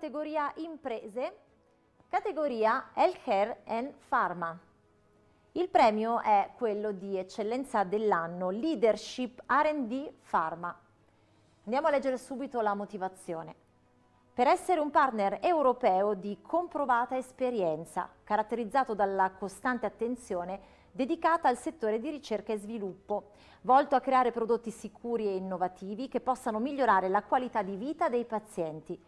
categoria imprese, categoria Healthcare and Pharma. Il premio è quello di eccellenza dell'anno, Leadership R&D Pharma. Andiamo a leggere subito la motivazione. Per essere un partner europeo di comprovata esperienza, caratterizzato dalla costante attenzione dedicata al settore di ricerca e sviluppo, volto a creare prodotti sicuri e innovativi che possano migliorare la qualità di vita dei pazienti,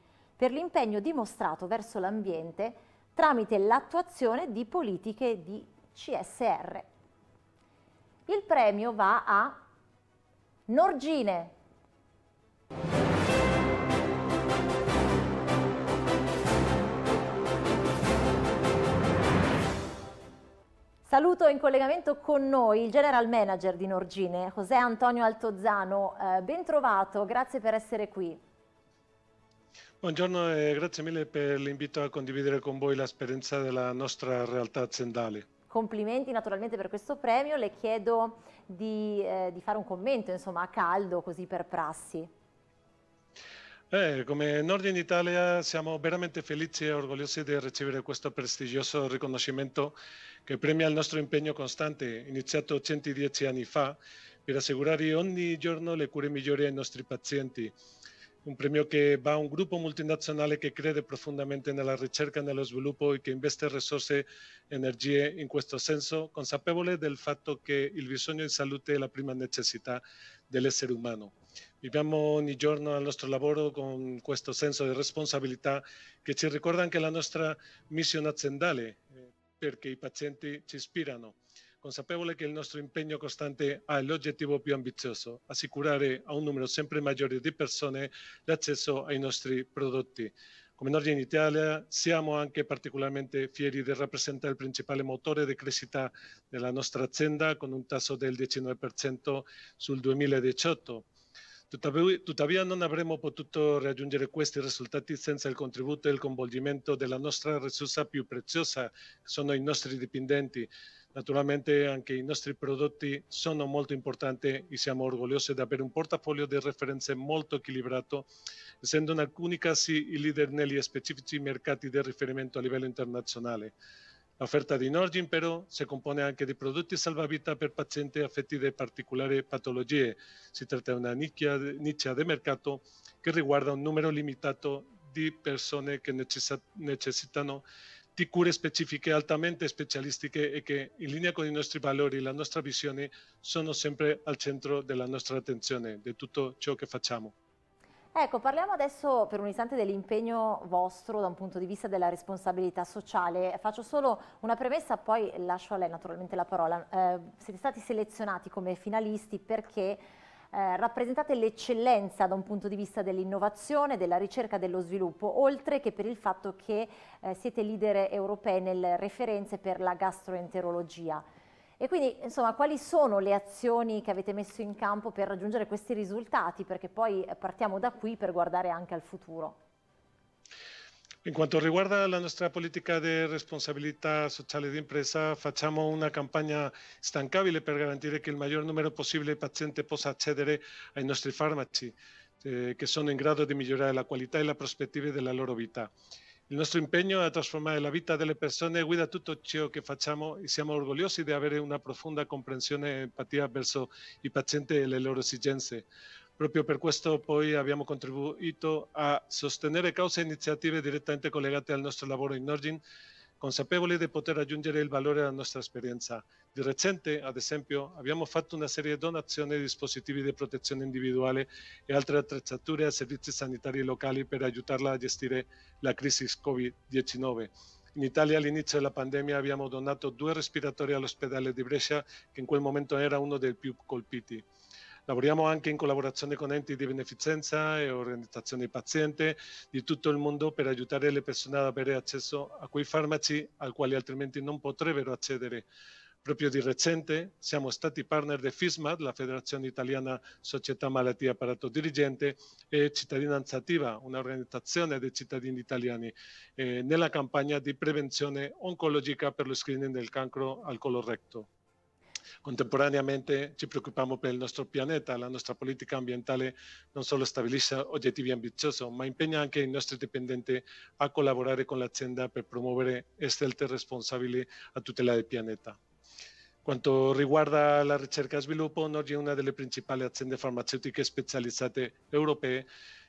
per l'impegno dimostrato verso l'ambiente tramite l'attuazione di politiche di CSR. Il premio va a Norgine. Saluto in collegamento con noi il general manager di Norgine, José Antonio Altozzano. Eh, ben trovato, grazie per essere qui. Buongiorno e grazie mille per l'invito a condividere con voi l'esperienza della nostra realtà aziendale. Complimenti naturalmente per questo premio, le chiedo di, eh, di fare un commento insomma, a caldo così per prassi. Eh, come in Italia siamo veramente felici e orgogliosi di ricevere questo prestigioso riconoscimento che premia il nostro impegno costante, iniziato 110 anni fa, per assicurare ogni giorno le cure migliori ai nostri pazienti un premio che va a un gruppo multinazionale che crede profondamente nella ricerca, en el desarrollo y que investe risorse, e energie in questo senso, consapevole del fatto che il bisogno di salute è la prima necessità dell'essere umano. Viviamo ogni giorno al nostro lavoro con questo senso di responsabilità che ci ricorda anche la nostra missione aziendale, eh, perché i pazienti ci ispirano consapevole che il nostro impegno costante ha l'obiettivo più ambizioso, assicurare eh, a un numero sempre maggiore di persone l'accesso ai nostri prodotti. Come Norgia in Italia siamo anche particolarmente fieri di rappresentare il principale motore di crescita della nostra azienda con un tasso del 19% sul 2018. Tuttavia non avremmo potuto raggiungere questi risultati senza il contributo e il coinvolgimento della nostra risorsa più preziosa, che sono i nostri dipendenti. Naturalmente anche i nostri prodotti sono molto importanti e siamo orgogliosi di avere un portafoglio di referenze molto equilibrato, essendo in alcuni casi i leader negli specifici mercati di riferimento a livello internazionale. L'offerta di Norgin però si compone anche di prodotti salvavita per pazienti affetti da particolari patologie. Si tratta di una nicchia, nicchia di mercato che riguarda un numero limitato di persone che necessitano di cure specifiche altamente specialistiche e che, in linea con i nostri valori la nostra visione, sono sempre al centro della nostra attenzione, di tutto ciò che facciamo. Ecco, parliamo adesso per un istante dell'impegno vostro da un punto di vista della responsabilità sociale. Faccio solo una premessa, poi lascio a lei naturalmente la parola. Eh, siete stati selezionati come finalisti perché eh, rappresentate l'eccellenza da un punto di vista dell'innovazione, della ricerca e dello sviluppo, oltre che per il fatto che eh, siete leader europei nelle referenze per la gastroenterologia. E quindi, insomma, quali sono le azioni che avete messo in campo per raggiungere questi risultati? Perché poi eh, partiamo da qui per guardare anche al futuro. En cuanto a la política de social y de empresa, hacemos una campaña estancable para garantizar que el mayor número posible de pacientes pueda acceder a nuestros farmaci, eh, que son en grado de mejorar la calidad y la de della loro vida. Il nostro impegno a trasformare la de las persone guida todo lo que facciamo y somos orgullosos de avere una profunda comprensión e empatía verso i pazienti e le loro esigenze. Proprio per questo poi abbiamo contribuito a sostenere cause e iniziative direttamente collegate al nostro lavoro in Norgin, consapevoli di poter aggiungere il valore alla nostra esperienza. Di recente, ad esempio, abbiamo fatto una serie di donazioni di dispositivi di protezione individuale e altre attrezzature a servizi sanitari locali per aiutarla a gestire la crisi Covid-19. In Italia all'inizio della pandemia abbiamo donato due respiratori all'ospedale di Brescia, che in quel momento era uno dei più colpiti. Lavoriamo anche in collaborazione con enti di beneficenza e organizzazioni paziente di tutto il mondo per aiutare le persone ad avere accesso a quei farmaci ai quali altrimenti non potrebbero accedere. Proprio di recente siamo stati partner di FISMAT, la Federazione Italiana Società Malattie Apparato Dirigente, e Cittadinanza Attiva, un'organizzazione dei cittadini italiani, eh, nella campagna di prevenzione oncologica per lo screening del cancro al collo recto. Contemporáneamente, ci preocupamos por nuestro nostro pianeta, la nostra politica ambientale non solo stabilisce obiettivi ambiziosi, ma impegna anche i nostri a collaborare con l'azienda per promuovere este scelte responsabili a tutela del pianeta. Quanto riguarda la ricerca e sviluppo, Norge es una las principales aziende farmaceutiche especializadas europee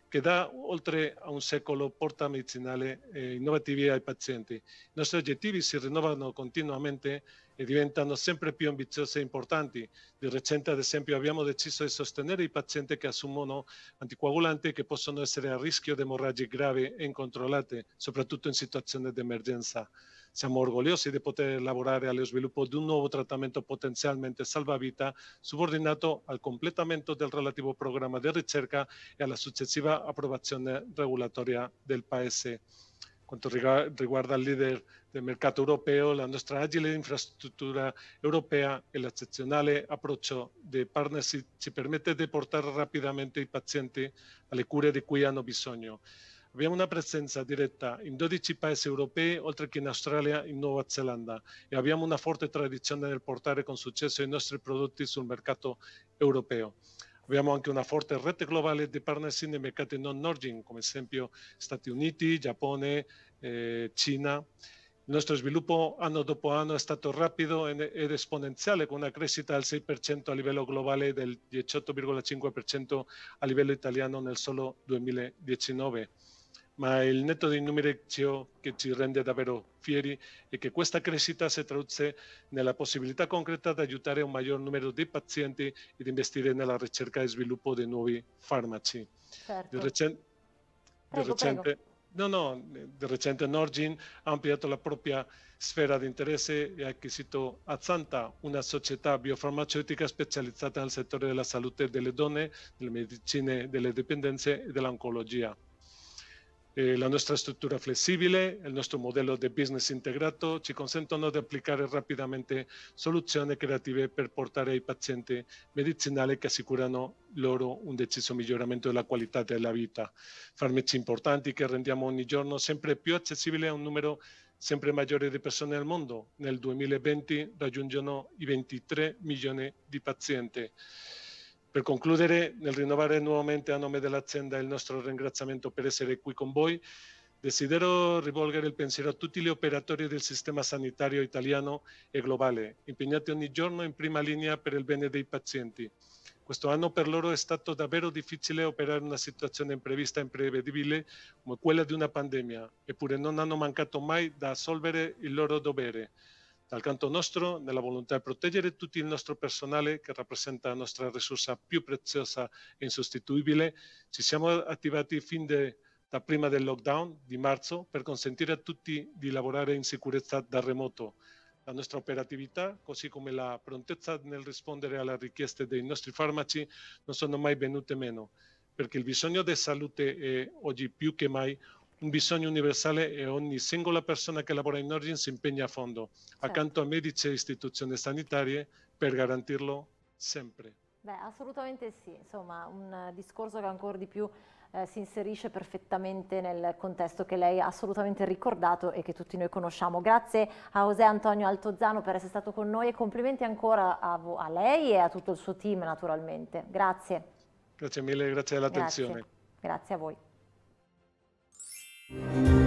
che da oltre a un secolo porta medicinali e eh, innovativi ai pazienti. I nostri obiettivi si rinnovano continuamente e diventano sempre più ambiziose e importanti. De recente, ad esempio, abbiamo deciso di sostenere i pazienti che assumono anticoagulanti que possono essere a rischio di emorragie gravi e incontrollate, soprattutto in situazioni de emergencia. Siamo orgogliosi di poter lavorare allo sviluppo di un nuovo trattamento potenzialmente salvavita, subordinato al completamento del relativo programma di ricerca e alla successiva approvazione regolatoria del Paese. Cuanto riguarda al leader del mercato europeo, la nostra agile infrastruttura europea e l'eccezionale approccio di partnership ci permette di portare rapidamente i pazienti alle cure di cui hanno bisogno. Abbiamo una presenza diretta in 12 paesi europei, oltre che in Australia e in Nuova Zelanda, e abbiamo una forte tradizione nel portare con successo i nostri prodotti sul mercato europeo. Abbiamo anche una forte rete globale di partnership nei mercati non-Norgin, come ad esempio Stati Uniti, Giappone, eh, Cina. Il nostro sviluppo anno dopo anno è stato rapido ed esponenziale, con una crescita del 6% a livello globale e del 18,5% a livello italiano nel solo 2019. Ma il netto di numeri che ci rende davvero fieri è che questa crescita si traduce nella possibilità concreta di aiutare un maggior numero di pazienti e di investire nella ricerca e sviluppo di nuovi farmaci. Certo. Di, recen- prego, di recente. Prego No, no, di recente Norgin ha ampliato la propria sfera di interesse e ha acquisito Azzanta, una società biofarmaceutica specializzata nel settore della salute delle donne, delle medicine delle dipendenze e dell'oncologia. Eh, la nostra struttura flessibile, il nostro modello di business integrato ci consentono di applicare rapidamente soluzioni creative per portare ai pazienti medicinali che assicurano loro un deciso miglioramento della qualità della vita. Farmaci importanti che rendiamo ogni giorno sempre più accessibili a un numero sempre maggiore di persone nel mondo. Nel 2020 raggiungono i 23 milioni di pazienti. Per concludere, nel rinnovare nuovamente a nome dell'azienda il nostro ringraziamento per essere qui con voi, desidero rivolgere il pensiero a tutti gli operatori del sistema sanitario italiano e globale, impegnati ogni giorno in prima linea per il bene dei pazienti. Questo anno per loro è stato davvero difficile operare una situazione imprevista e imprevedibile come quella di una pandemia, eppure non hanno mancato mai da assolvere il loro dovere. Dal canto nostro, nella volontà di proteggere tutto il nostro personale che rappresenta la nostra risorsa più preziosa e insostituibile, ci siamo attivati fin de, da prima del lockdown di marzo per consentire a tutti di lavorare in sicurezza da remoto. La nostra operatività, così come la prontezza nel rispondere alle richieste dei nostri farmaci, non sono mai venute meno, perché il bisogno di salute è oggi più che mai un bisogno universale e ogni singola persona che lavora in Origin si impegna a fondo, certo. accanto a medici e istituzioni sanitarie, per garantirlo sempre. Beh, assolutamente sì, insomma, un discorso che ancora di più eh, si inserisce perfettamente nel contesto che lei ha assolutamente ricordato e che tutti noi conosciamo. Grazie a José Antonio Altozzano per essere stato con noi e complimenti ancora a, a lei e a tutto il suo team naturalmente. Grazie. Grazie mille, grazie dell'attenzione. Grazie. grazie a voi. Thank you.